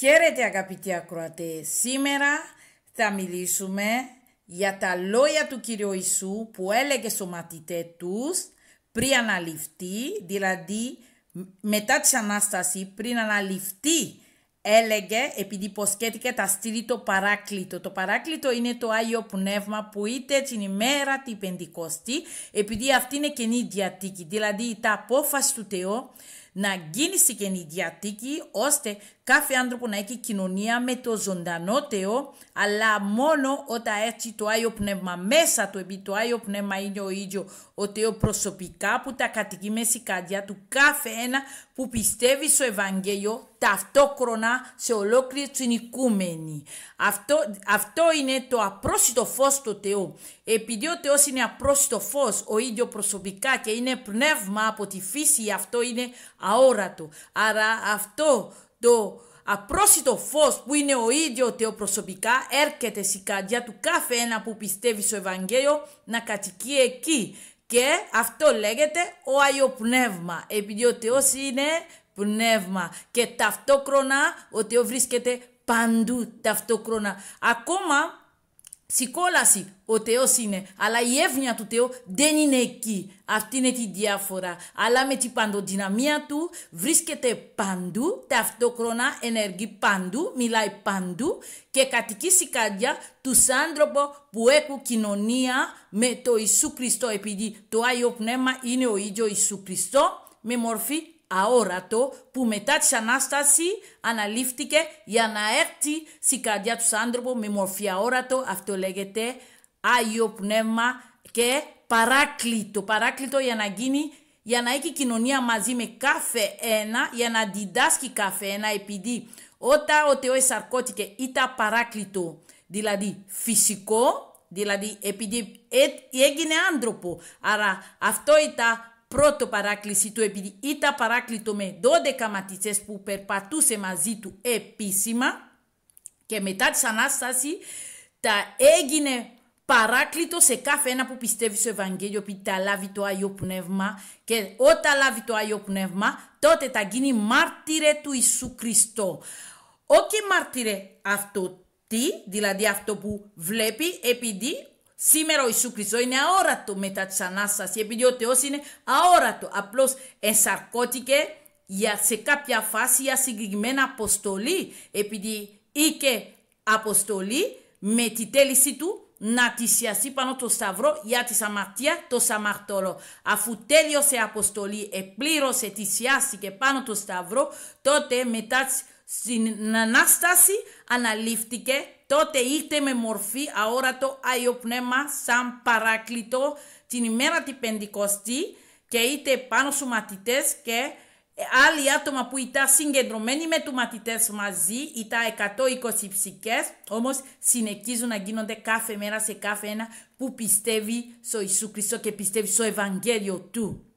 Χαίρετε αγαπητοί ακροατές. σήμερα θα μιλήσουμε για τα λόγια του Κύριου Ιησού που έλεγε στο μαθητές τους πριν αναλυφθεί, δηλαδή μετά της Ανάστασης πριν αναλυφθεί έλεγε επειδή υποσχέθηκε τα στείλει το παράκλητο. Το παράκλητο είναι το Άγιο Πνεύμα που είτε την ημέρα την Πεντηκοστή επειδή αυτή είναι καινή διατήκη, δηλαδή τα απόφαση του Θεού να γίνει στην καινή ώστε κάθε άνθρωπο να έχει κοινωνία με το ζωντανό Θεό, αλλά μόνο όταν έτσι το Άγιο Πνεύμα μέσα του, επειδή το Άγιο Πνεύμα είναι ο ίδιο ο Θεό προσωπικά που τα κατοικεί μες καρδιά του κάθε ένα που πιστεύει στο Ευαγγέλιο ταυτόχρονα σε ολόκληρη την οικούμενη. Αυτό, αυτό είναι το απρόσιτο φως του Θεού. Επειδή ο Θεός είναι απρόσιτο φως, ο ίδιο προσωπικά και είναι πνεύμα από τη φύση, αυτό είναι αόρατο. Άρα αυτό το απρόσιτο φως που είναι ο ίδιο προσωπικά έρχεται στην καρδιά του κάθε ένα που πιστεύει στο Ευαγγέλιο να κατοικεί εκεί. Και αυτό λέγεται ο Άγιο Πνεύμα, επειδή ο Θεός είναι πνεύμα και ταυτόχρονα ο Θεός βρίσκεται παντού ταυτόχρονα. Ακόμα Si ο Θεός είναι, αλλά η εύνοια του Θεού δεν είναι εκεί. Αυτή είναι τη διαφορά. Αλλά με την παντοδυναμία του βρίσκεται παντού, ταυτόχρονα ενεργεί παντού, μιλάει παντού και κατοικεί στην καρδιά του άνθρωπο που έχουν κοινωνία με το Ιησού Χριστό. Επειδή το Άγιο Πνεύμα είναι ο ίδιο Ιησού Χριστό, με μορφή αόρατο που μετά της Ανάστασης αναλήφθηκε για να έρθει στη καρδιά τους άνθρωπο με μορφή αόρατο. Αυτό λέγεται Άγιο Πνεύμα και παράκλητο. Παράκλητο για να γίνει για να έχει κοινωνία μαζί με κάθε ένα, για να διδάσκει κάθε ένα, επειδή όταν ο Θεός σαρκώθηκε ήταν παράκλητο, δηλαδή φυσικό, δηλαδή επειδή ε, ε, έγινε άνθρωπο. Άρα αυτό ήταν πρώτο παράκληση του επειδή ήταν παράκλητο με 12 ματιτσές που περπατούσε μαζί του επίσημα και μετά τη Ανάσταση τα έγινε παράκλητο σε κάθε ένα που πιστεύει στο Ευαγγέλιο επειδή τα λάβει το Άγιο Πνεύμα και όταν λάβει το Άγιο Πνεύμα τότε τα γίνει μάρτυρε του Ιησού Χριστό. Όχι μάρτυρε αυτό τι, δηλαδή αυτό που βλέπει επειδή Σήμερα ο Ιησού Χριστός είναι αόρατο μετά της Ανάστασης, επειδή ο Θεός είναι αόρατο. Απλώς ενσαρκώθηκε για σε κάποια φάση για συγκεκριμένα αποστολή, επειδή είχε αποστολή με τη τέληση του να θυσιαστεί πάνω το σταυρό για τη Σαμαρτία το Σαμαρτώλο. Αφού τέλειωσε η αποστολή, επλήρωσε, θυσιάστηκε πάνω το σταυρό, τότε μετά στην Ανάσταση αναλήφθηκε τότε ήρθε με μορφή αόρατο Άγιο Πνεύμα σαν παράκλητο την ημέρα την Πεντηκοστή και είτε πάνω σου μαθητές και άλλοι άτομα που ήταν συγκεντρωμένοι με τους μαθητές μαζί, ήταν 120 ψυχές, όμως συνεχίζουν να γίνονται κάθε μέρα σε κάθε ένα που πιστεύει στο Ιησού Χριστό και πιστεύει στο Ευαγγέλιο του.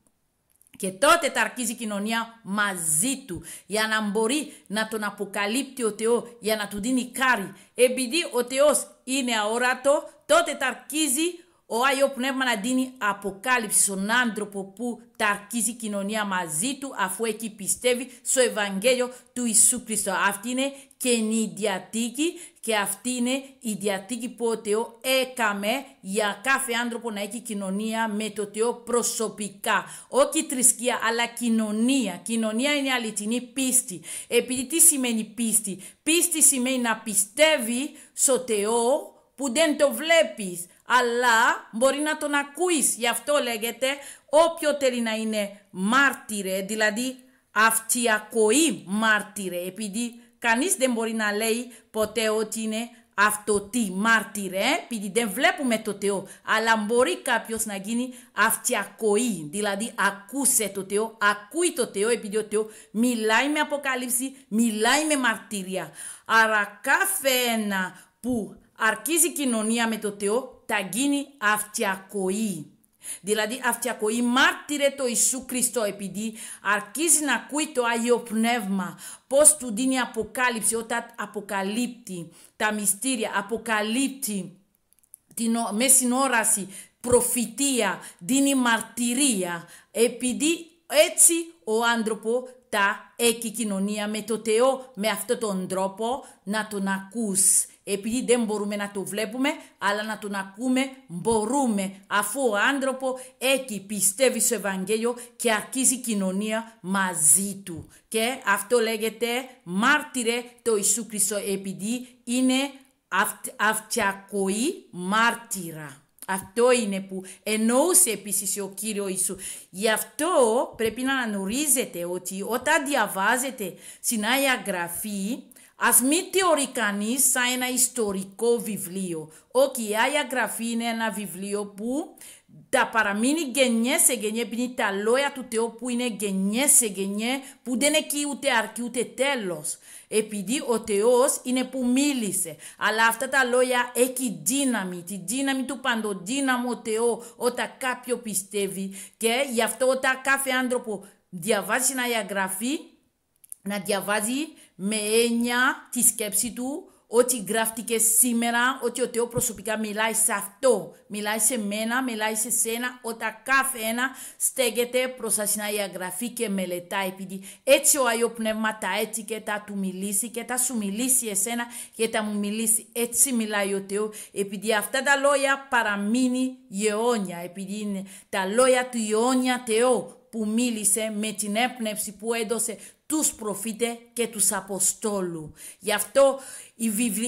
Και τότε τα αρχίζει η κοινωνία μαζί του για να μπορεί να τον αποκαλύπτει ο Θεός, για να του δίνει κάρι. Επειδή ο Θεός είναι αόρατο, τότε τα αρχίζει ο Άγιο Πνεύμα να δίνει αποκάλυψη στον άνθρωπο που ταρκίζει κοινωνία μαζί του αφού εκεί πιστεύει στο Ευαγγέλιο του Ιησού Χριστό. Αυτή είναι και η διατήκη και αυτή είναι η διατήκη που ο Θεός έκαμε για κάθε άνθρωπο να έχει κοινωνία με το Θεό προσωπικά. Όχι θρησκεία, αλλά κοινωνία. Κοινωνία είναι αληθινή πίστη. Επειδή τι σημαίνει πίστη. Πίστη σημαίνει να πιστεύει στο Θεό που δεν το βλέπεις αλλά μπορεί να τον ακούεις. Γι' αυτό λέγεται όποιο θέλει να είναι μάρτυρε, δηλαδή ακοή μάρτυρε, επειδή κανείς δεν μπορεί να λέει ποτέ ότι είναι τι μάρτυρε, επειδή δεν βλέπουμε το Θεό, αλλά μπορεί κάποιος να γίνει ακοή, δηλαδή ακούσε το Θεό, ακούει το Θεό, επειδή ο Θεός μιλάει με αποκάλυψη, μιλάει με μαρτυρία. Άρα κάθε ένα που αρκίζει κοινωνία με το Θεό, γίνει αυτιακοή. Δηλαδή αυτιακοή μάρτυρε το Ιησού Χριστό επειδή αρχίζει να ακούει το Άγιο Πνεύμα πώς του δίνει αποκάλυψη όταν αποκαλύπτει τα μυστήρια, αποκαλύπτει την, με συνόραση, προφητεία, δίνει μαρτυρία επειδή έτσι ο άνθρωπο τα έχει κοινωνία με το Θεό με αυτόν τον τρόπο να τον ακούσει επειδή δεν μπορούμε να το βλέπουμε, αλλά να τον ακούμε μπορούμε, αφού ο άνθρωπο έχει πιστεύει στο Ευαγγέλιο και αρχίζει κοινωνία μαζί του. Και αυτό λέγεται μάρτυρε το Ιησού Χριστό, επειδή είναι αυτιακοή μάρτυρα. Αυτό είναι που εννοούσε επίσης ο κύριος Ιησού. Γι' αυτό πρέπει να αναγνωρίζετε ότι όταν διαβάζετε στην άγια γραφή, Ας μη θεωρεί κανείς σαν ένα ιστορικό βιβλίο. Όχι, η Άγια Γραφή είναι ένα βιβλίο που τα παραμείνει γενιές σε γενιές, επειδή τα λόγια του Θεού που είναι γενιές σε γενιές, που δεν έχει ούτε αρκεί ούτε τέλος. Επειδή ο Θεός είναι που μίλησε. Αλλά αυτά τα λόγια έχει δύναμη, τη δύναμη του παντοδύναμου Θεού, όταν κάποιο πιστεύει. Και γι' αυτό όταν κάθε άνθρωπο διαβάζει Άγια Γραφή να διαβάζει με έννοια τη σκέψη του ότι γράφτηκε σήμερα, ότι ο Θεός προσωπικά μιλάει σε αυτό. Μιλάει σε μένα, μιλάει σε σένα, όταν κάθε ένα στέκεται προς συνάγια γραφή και μελετά, επειδή έτσι ο Άγιο Πνεύμα τα έτσι και τα του μιλήσει και τα σου μιλήσει εσένα και τα μου μιλήσει. Έτσι μιλάει ο Θεός, επειδή αυτά τα λόγια παραμείνει γεώνια, επειδή είναι τα λόγια του γεώνια Θεό που μίλησε με την έπνευση που έδωσε τους προφήτε και τους Αποστόλου. Γι' αυτό η,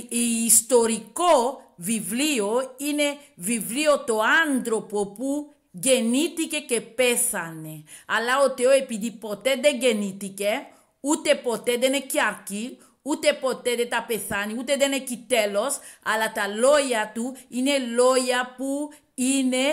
η ιστορικό βιβλίο είναι βιβλίο το άνθρωπο που γεννήθηκε και πέθανε. Αλλά ο Θεό επειδή ποτέ δεν γεννήθηκε, ούτε ποτέ δεν είναι αρκή, ούτε ποτέ δεν τα πεθάνει, ούτε δεν έχει τέλος, αλλά τα λόγια του είναι λόγια που είναι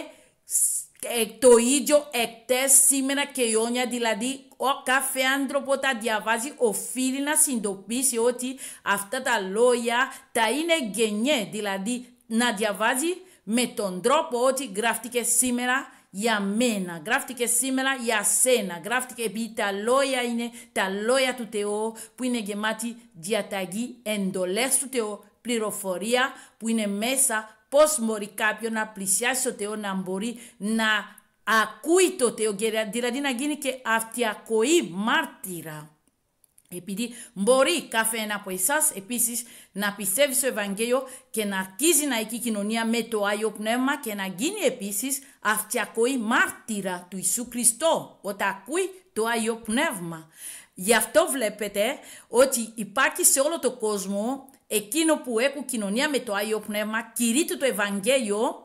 ε, το ίδιο εκτές σήμερα και η όνια, δηλαδή ο κάθε άνθρωπο τα διαβάζει οφείλει να συνειδητοποιήσει ότι αυτά τα λόγια τα είναι γενιέ, δηλαδή να διαβάζει με τον τρόπο ότι γράφτηκε σήμερα για μένα, γράφτηκε σήμερα για σένα, γράφτηκε επειδή τα λόγια είναι τα λόγια του Θεού που είναι γεμάτη διαταγή, εντολές του Θεού, πληροφορία που είναι μέσα πώς μπορεί κάποιον να πλησιάσει το Θεό, να μπορεί να ακούει το Θεό, δηλαδή να γίνει και αυτιακοή μάρτυρα. Επειδή μπορεί κάθε ένα από εσάς επίσης να πιστεύει στο Ευαγγέλιο και να αρχίζει να έχει κοινωνία με το Άγιο Πνεύμα και να γίνει επίσης αυτιακοή μάρτυρα του Ιησού Χριστό όταν ακούει το Άγιο Πνεύμα. Γι' αυτό βλέπετε ότι υπάρχει σε όλο τον κόσμο εκείνο που έχουν κοινωνία με το Άγιο Πνεύμα, κηρύττει το Ευαγγέλιο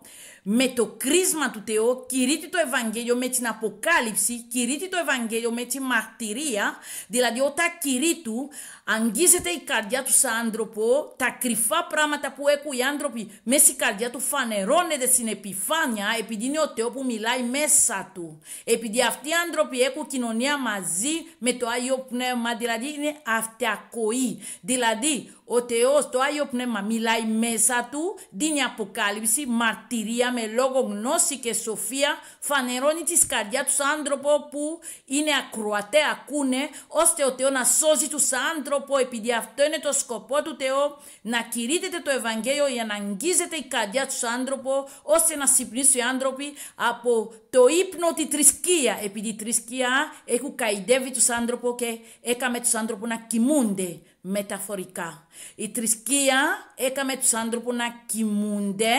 με το κρίσμα του Θεού, κηρύττει το Ευαγγέλιο με την αποκάλυψη, κηρύττει το Ευαγγέλιο με τη μαρτυρία, δηλαδή όταν κηρύττουν αγγίζεται η καρδιά του σαν άνθρωπο, τα κρυφά πράγματα που έχουν οι άνθρωποι μέσα η καρδιά του φανερώνεται στην επιφάνεια επειδή είναι ο Θεός που μιλάει μέσα του. Επειδή αυτοί οι άνθρωποι έχουν κοινωνία μαζί με το Άγιο Πνεύμα, δηλαδή είναι αυτιακοή. Δηλαδή ο Θεός, το Άγιο Πνεύμα μιλάει μέσα του, δίνει αποκάλυψη, μαρτυρία με λόγο γνώση και σοφία, φανερώνει τη καρδιά του άνθρωπο που είναι ακροατέ, ακούνε, ώστε ο Θεός να σώσει τους άνθρωπους άνθρωπο, επειδή αυτό είναι το σκοπό του Θεού, να κηρύτεται το Ευαγγέλιο για να αγγίζεται η καρδιά τους άνθρωπο, ώστε να συμπνήσουν οι άνθρωποι από το ύπνο τη θρησκεία. Επειδή η θρησκεία έχουν καηδεύει τους άνθρωπου και έκαμε τους άνθρωπου να κοιμούνται μεταφορικά. Η θρησκεία έκαμε τους ανθρωπου να κοιμούνται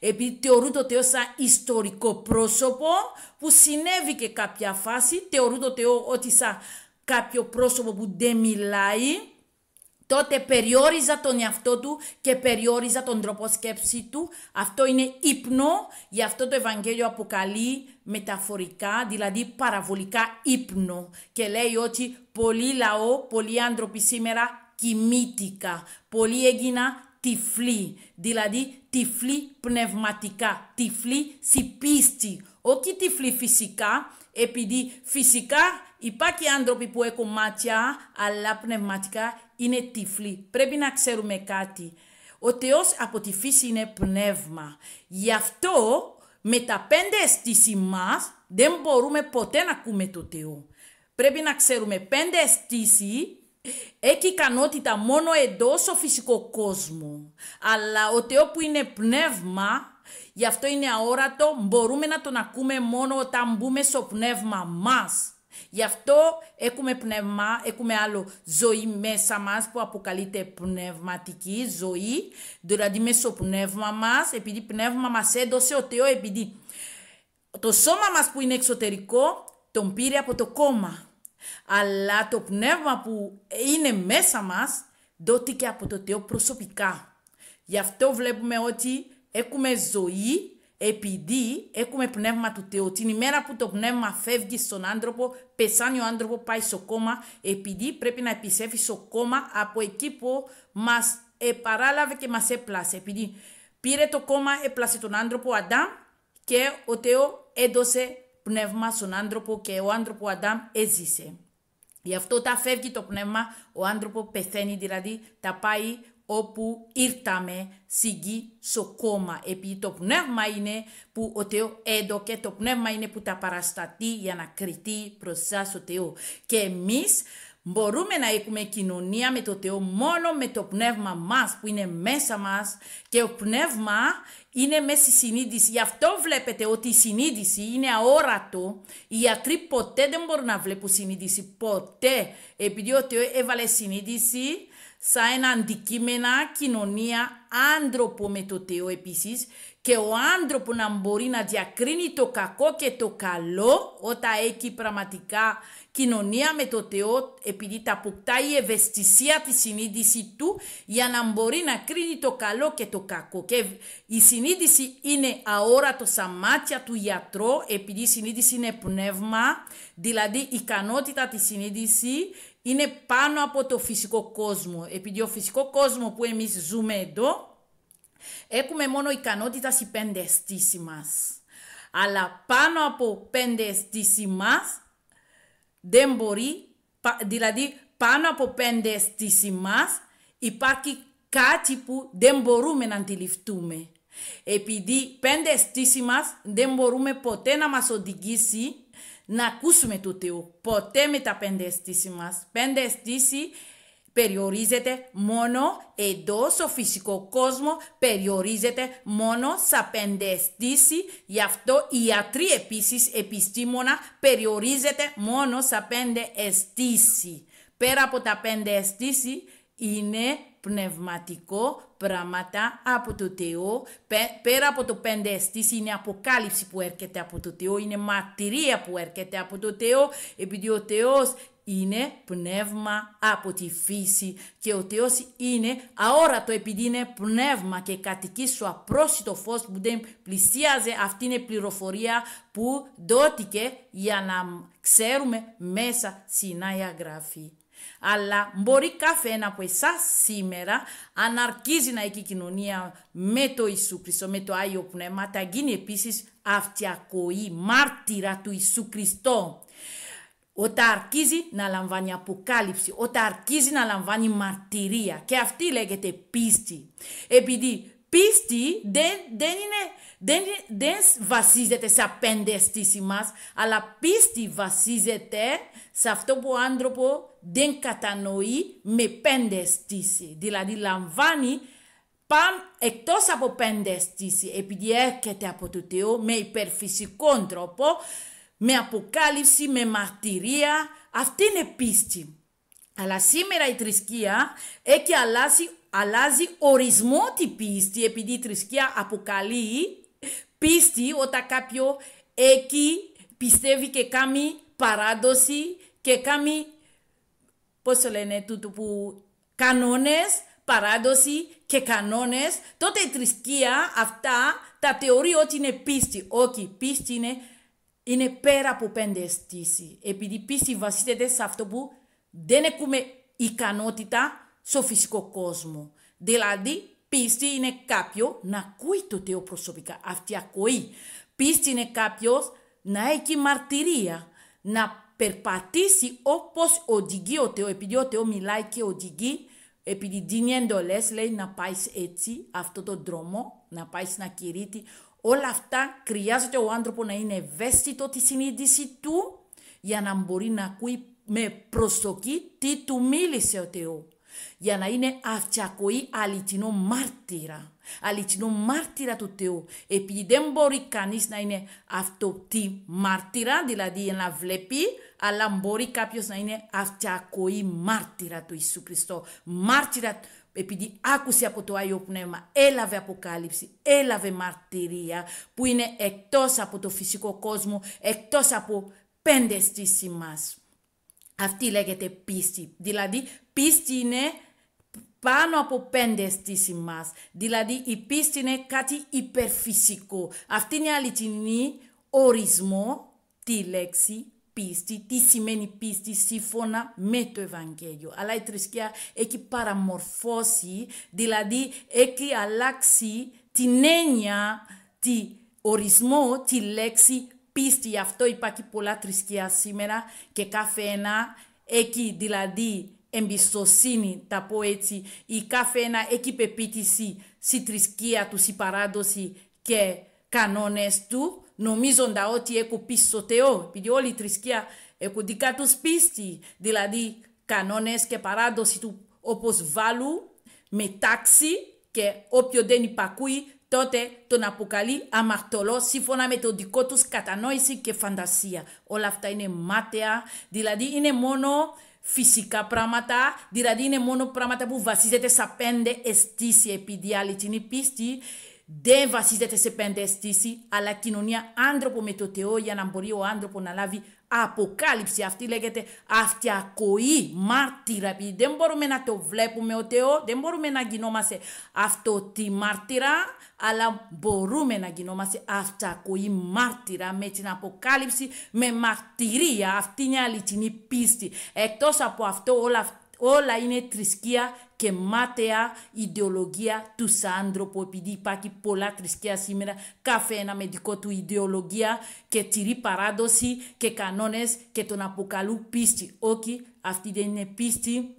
επειδή θεωρούν το Θεό σαν ιστορικό πρόσωπο που συνέβη και κάποια φάση, θεωρούν το Θεό ότι σαν κάποιο πρόσωπο που δεν μιλάει, τότε περιόριζα τον εαυτό του και περιόριζα τον τρόπο σκέψη του. Αυτό είναι ύπνο, γι' αυτό το Ευαγγέλιο αποκαλεί μεταφορικά, δηλαδή παραβολικά ύπνο. Και λέει ότι πολλοί λαό, πολλοί άνθρωποι σήμερα κοιμήθηκα, πολλοί έγινα τυφλοί, δηλαδή τυφλοί πνευματικά, τυφλοί στη πίστη, όχι τυφλοί φυσικά, επειδή φυσικά Υπάρχει άνθρωποι που έχουν μάτια, αλλά πνευματικά είναι τυφλοί. Πρέπει να ξέρουμε κάτι. Ο Θεός από τη φύση είναι πνεύμα. Γι' αυτό με τα πέντε αισθήσει μας δεν μπορούμε ποτέ να ακούμε το Θεό. Πρέπει να ξέρουμε πέντε αισθήσει έχει ικανότητα μόνο εντός ο φυσικό κόσμο. Αλλά ο Θεό που είναι πνεύμα, γι' αυτό είναι αόρατο, μπορούμε να τον ακούμε μόνο όταν μπούμε στο πνεύμα μας. Γι' αυτό έχουμε πνεύμα, έχουμε άλλο ζωή μέσα μας που αποκαλείται πνευματική ζωή, δηλαδή μέσω πνεύμα μας, επειδή πνεύμα μας έδωσε ο Θεό, επειδή το σώμα μας που είναι εξωτερικό τον πήρε από το κόμμα. Αλλά το πνεύμα που είναι μέσα μας δόθηκε από το Θεό προσωπικά. Γι' αυτό βλέπουμε ότι έχουμε ζωή επειδή έχουμε πνεύμα του Θεού, την ημέρα που το πνεύμα φεύγει στον άνθρωπο, πεθάνει ο άνθρωπο, πάει στο κόμμα, επειδή πρέπει να επισέφει στο κόμμα από εκεί που μας επαράλαβε και μας έπλασε. Επειδή πήρε το κόμμα, έπλασε τον άνθρωπο Αντάμ και ο Θεό έδωσε πνεύμα στον άνθρωπο και ο άνθρωπο Αντάμ έζησε. Γι' αυτό τα φεύγει το πνεύμα, ο άνθρωπο πεθαίνει δηλαδή, τα πάει όπου ήρθαμε σιγή στο κόμμα. Επειδή το πνεύμα είναι που ο Θεός έδωκε, το πνεύμα είναι που τα παραστατεί για να κρυθεί εσάς ο Θεός. Και εμείς μπορούμε να έχουμε κοινωνία με το Θεό μόνο με το πνεύμα μας που είναι μέσα μας και ο πνεύμα είναι μέσα στη συνείδηση. Γι' αυτό βλέπετε ότι η συνείδηση είναι αόρατο. Οι γιατροί ποτέ δεν μπορούν να βλέπουν συνείδηση. Ποτέ. Επειδή ο Θεός έβαλε συνείδηση σαν αντικείμενα κοινωνία άνθρωπο με το Θεό επίσης και ο άνθρωπο να μπορεί να διακρίνει το κακό και το καλό όταν έχει πραγματικά κοινωνία με το Θεό επειδή τα αποκτά η ευαισθησία τη συνείδηση του για να μπορεί να κρίνει το καλό και το κακό. Και η συνείδηση είναι αόρατο σαν μάτια του γιατρό επειδή η συνείδηση είναι πνεύμα, δηλαδή η ικανότητα της συνείδηση είναι πάνω από το φυσικό κόσμο. Επειδή ο φυσικό κόσμο που εμείς ζούμε εδώ, έχουμε μόνο ικανότητα στις πέντε αισθήσεις μας. Αλλά πάνω από πέντε αισθήσεις μας, δεν μπορεί, δηλαδή πάνω από πέντε αισθήσεις μας, υπάρχει κάτι που δεν μπορούμε να αντιληφθούμε. Επειδή πέντε αισθήσεις μας δεν μπορούμε ποτέ να μας οδηγήσει να ακούσουμε του Θεού. Ποτέ με τα πέντε αισθήσεις μας. Πέντε αισθήσεις περιορίζεται μόνο εδώ στο φυσικό κόσμο, περιορίζεται μόνο στα πέντε αισθήσεις. Γι' αυτό οι ιατροί επίσης επιστήμονα περιορίζεται μόνο στα πέντε αισθήσεις. Πέρα από τα πέντε αισθήσεις είναι πνευματικό πράγματα από το Θεό, πέρα από το πέντε αισθήσεις είναι αποκάλυψη που έρχεται από το Θεό, είναι μαρτυρία που έρχεται από το Θεό, επειδή ο Θεός είναι πνεύμα από τη φύση και ο Θεός είναι αόρατο επειδή είναι πνεύμα και κατοικεί στο απρόσιτο φως που δεν πλησίαζε αυτήν την πληροφορία που δόθηκε για να ξέρουμε μέσα στην Άγια Γραφή. Αλλά μπορεί κάθε ένα από εσάς σήμερα, αν αρχίζει να έχει κοινωνία με το Ιησού Χριστό, με το Άγιο Πνεύμα, θα γίνει επίσης αυτιακοή, μάρτυρα του Ιησού Χριστό. Όταν αρχίζει να λαμβάνει αποκάλυψη, όταν αρχίζει να λαμβάνει μαρτυρία. Και αυτή λέγεται πίστη. Επειδή πίστη δεν, δεν, είναι, δεν, δεν βασίζεται σε αισθήσει μας, αλλά πίστη βασίζεται σε αυτό που ο άνθρωπο δεν κατανοεί με πέντε αισθήσει. Δηλαδή λαμβάνει παν εκτός από πέντε αισθήσει, επειδή έρχεται από το Θεό με υπερφυσικό τρόπο, με αποκάλυψη, με μαρτυρία. Αυτή είναι πίστη. Αλλά σήμερα η θρησκεία έχει αλλάζει, αλλάζει ορισμό τη πίστη, επειδή η θρησκεία αποκαλεί πίστη όταν κάποιο έχει πιστεύει και κάνει παράδοση και κάνει, πώς το λένε τούτο που, κανόνες, παράδοση και κανόνες, τότε η θρησκεία αυτά τα θεωρεί ότι είναι πίστη. Όχι, πίστη είναι, είναι πέρα από πέντε αισθήσεις, επειδή πίστη βασίζεται σε αυτό που δεν έχουμε ικανότητα στο φυσικό κόσμο. Δηλαδή, πίστη είναι κάποιος να ακούει το Θεό προσωπικά, αυτή ακούει. Πίστη είναι κάποιος να έχει μαρτυρία, να περπατήσει όπως οδηγεί ο Θεός, επειδή ο Θεός μιλάει και οδηγεί, επειδή δίνει εντολές, λέει να πάεις έτσι, αυτό το δρόμο, να πάεις να κηρύττει. Όλα αυτά χρειάζεται ο άνθρωπος να είναι ευαίσθητο τη συνείδηση του για να μπορεί να ακούει με προσοχή τι του μίλησε ο Θεός για να είναι αυτιακοή αληθινό μάρτυρα. Αληθινό μάρτυρα του Θεού. Επειδή δεν μπορεί κανείς να είναι αυτό τι μάρτυρα, δηλαδή να βλέπει, αλλά μπορεί κάποιος να είναι αυτιακοή μάρτυρα του Ιησού Χριστό. Μάρτυρα επειδή άκουσε από το Άγιο Πνεύμα, έλαβε αποκάλυψη, έλαβε μαρτυρία που είναι εκτός από το φυσικό κόσμο, εκτός από πέντε στήσεις μας. Αυτή λέγεται πίστη. Δηλαδή πίστη είναι πάνω από πέντε αισθήσεις μας. Δηλαδή η πίστη είναι κάτι υπερφυσικό. Αυτή είναι η αληθινή ορισμό τη λέξη πίστη, τι σημαίνει πίστη σύμφωνα με το Ευαγγέλιο. Αλλά η θρησκεία έχει παραμορφώσει, δηλαδή έχει αλλάξει την έννοια, τη ορισμό, τη λέξη πίστη. Γι' αυτό υπάρχει πολλά θρησκεία σήμερα και κάθε ένα έχει δηλαδή εμπιστοσύνη, τα πω έτσι, ή κάθε ένα έχει πεποίθηση στη θρησκεία του, στη παράδοση και κανόνες του, νομίζοντα ότι έχω πίσω Θεό, επειδή όλη η θρησκεία έχουν δικά τους πίστη, δηλαδή κανόνες και παράδοση του όπως βάλουν με τάξη και όποιο δεν υπακούει τότε τον αποκαλεί αμαρτωλό σύμφωνα με το δικό τους κατανόηση και φαντασία. Όλα αυτά είναι μάταια, δηλαδή είναι μόνο φυσικά πράγματα, δηλαδή είναι μόνο πράγματα που βασίζεται σε πέντε αισθήσεις, επειδή άλλη την πίστη δεν βασίζεται σε πέντε αισθήσεις, αλλά κοινωνία άνθρωπο με το Θεό για να μπορεί ο άνθρωπος να λάβει αποκάλυψη. Αυτή λέγεται αυτιακοή, μάρτυρα. Επειδή δεν μπορούμε να το βλέπουμε ο Θεός, δεν μπορούμε να γινόμαστε τη μάρτυρα, αλλά μπορούμε να γινόμαστε αυτιακοή μάρτυρα με την αποκάλυψη, με μαρτυρία. Αυτή είναι η αληθινή πίστη. Εκτός από αυτό όλα αυτά όλα είναι θρησκεία και μάταια ιδεολογία του που επειδή υπάρχει πολλά θρησκεία σήμερα, κάθε ένα με δικό του ιδεολογία και τυρί παράδοση και κανόνες και τον αποκαλούν πίστη. Όχι, αυτή δεν είναι πίστη,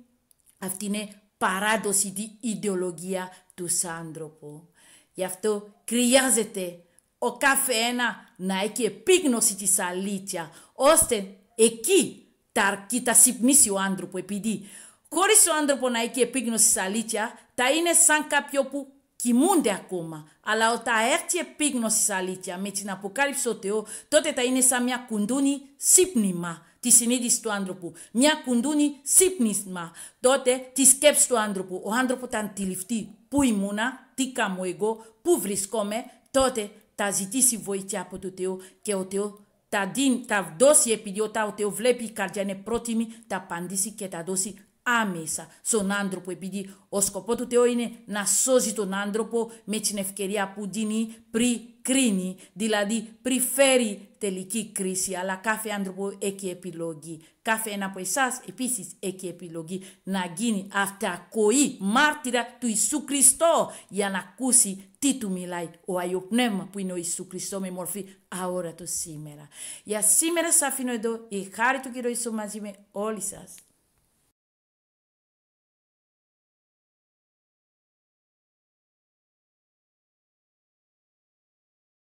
αυτή είναι παράδοση τη ιδεολογία του άνθρωπο. Γι' αυτό χρειάζεται ο κάθε ένα να έχει επίγνωση της αλήθεια, ώστε εκεί τα τα συμπνήσει ο άνθρωπο επειδή χωρίς ο άνθρωπο να έχει επίγνωση σε αλήθεια θα είναι σαν κάποιο που κοιμούνται ακόμα. Αλλά όταν έρθει επίγνωση σε αλήθεια με την αποκάλυψη ο Θεός τότε θα είναι σαν μια κουντούνη σύπνημα τη συνείδηση του άνθρωπου. Μια κουντούνη σύπνημα Τότε τη σκέψη του άνθρωπου. Ο άνθρωπο θα αντιληφθεί πού ήμουνα, τι κάνω εγώ, πού βρισκόμαι. Τότε θα ζητήσει βοήθεια από το Θεό και ο Θεός τα ta τα ta dosie pidio ta te καρδιάνε πρώτη μη τα παντήσει και τα δώσει άμεσα στον άνθρωπο επειδή ο σκοπό του Θεού είναι να σώσει τον άνθρωπο με την ευκαιρία που δίνει πριν κρίνει, δηλαδή πριν φέρει τελική κρίση, αλλά κάθε άνθρωπο έχει επιλογή. Κάθε ένα από εσά επίση έχει επιλογή να γίνει αυτακοή μάρτυρα του Ιησού Χριστό για να ακούσει τι του μιλάει ο Άγιο Πνεύμα που είναι ο Ιησού Χριστό με μορφή αόρατος σήμερα. Για σήμερα σας αφήνω εδώ η χάρη του Κύριου Ιησού μαζί με όλοι σας.